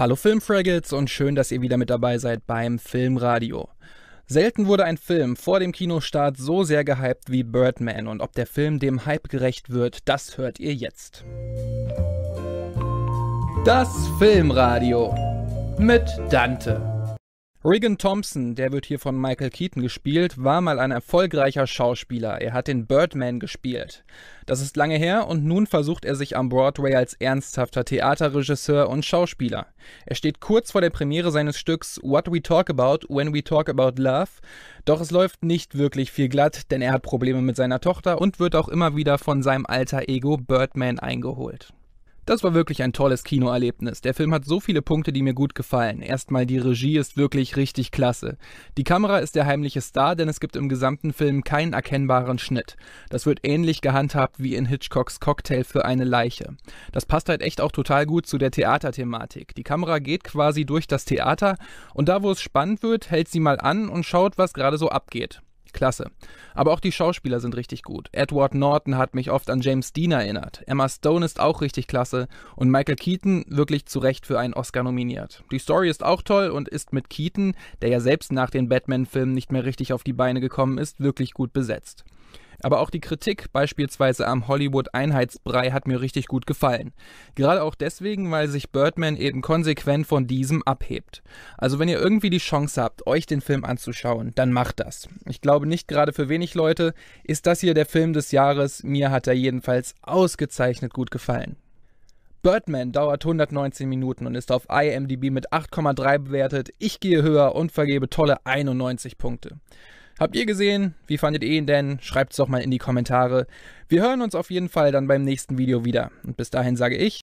Hallo Filmfraggles und schön, dass ihr wieder mit dabei seid beim Filmradio. Selten wurde ein Film vor dem Kinostart so sehr gehypt wie Birdman und ob der Film dem Hype gerecht wird, das hört ihr jetzt. Das Filmradio mit Dante. Regan Thompson, der wird hier von Michael Keaton gespielt, war mal ein erfolgreicher Schauspieler. Er hat den Birdman gespielt. Das ist lange her und nun versucht er sich am Broadway als ernsthafter Theaterregisseur und Schauspieler. Er steht kurz vor der Premiere seines Stücks What We Talk About When We Talk About Love, doch es läuft nicht wirklich viel glatt, denn er hat Probleme mit seiner Tochter und wird auch immer wieder von seinem alter Ego Birdman eingeholt. Das war wirklich ein tolles Kinoerlebnis. Der Film hat so viele Punkte, die mir gut gefallen. Erstmal die Regie ist wirklich richtig klasse. Die Kamera ist der heimliche Star, denn es gibt im gesamten Film keinen erkennbaren Schnitt. Das wird ähnlich gehandhabt wie in Hitchcocks Cocktail für eine Leiche. Das passt halt echt auch total gut zu der Theaterthematik. Die Kamera geht quasi durch das Theater und da, wo es spannend wird, hält sie mal an und schaut, was gerade so abgeht klasse. Aber auch die Schauspieler sind richtig gut. Edward Norton hat mich oft an James Dean erinnert. Emma Stone ist auch richtig klasse und Michael Keaton wirklich zu Recht für einen Oscar nominiert. Die Story ist auch toll und ist mit Keaton, der ja selbst nach den Batman-Filmen nicht mehr richtig auf die Beine gekommen ist, wirklich gut besetzt. Aber auch die Kritik beispielsweise am Hollywood-Einheitsbrei hat mir richtig gut gefallen. Gerade auch deswegen, weil sich Birdman eben konsequent von diesem abhebt. Also wenn ihr irgendwie die Chance habt, euch den Film anzuschauen, dann macht das. Ich glaube nicht gerade für wenig Leute ist das hier der Film des Jahres. Mir hat er jedenfalls ausgezeichnet gut gefallen. Birdman dauert 119 Minuten und ist auf IMDb mit 8,3 bewertet. Ich gehe höher und vergebe tolle 91 Punkte. Habt ihr gesehen? Wie fandet ihr ihn denn? Schreibt's doch mal in die Kommentare. Wir hören uns auf jeden Fall dann beim nächsten Video wieder. Und bis dahin sage ich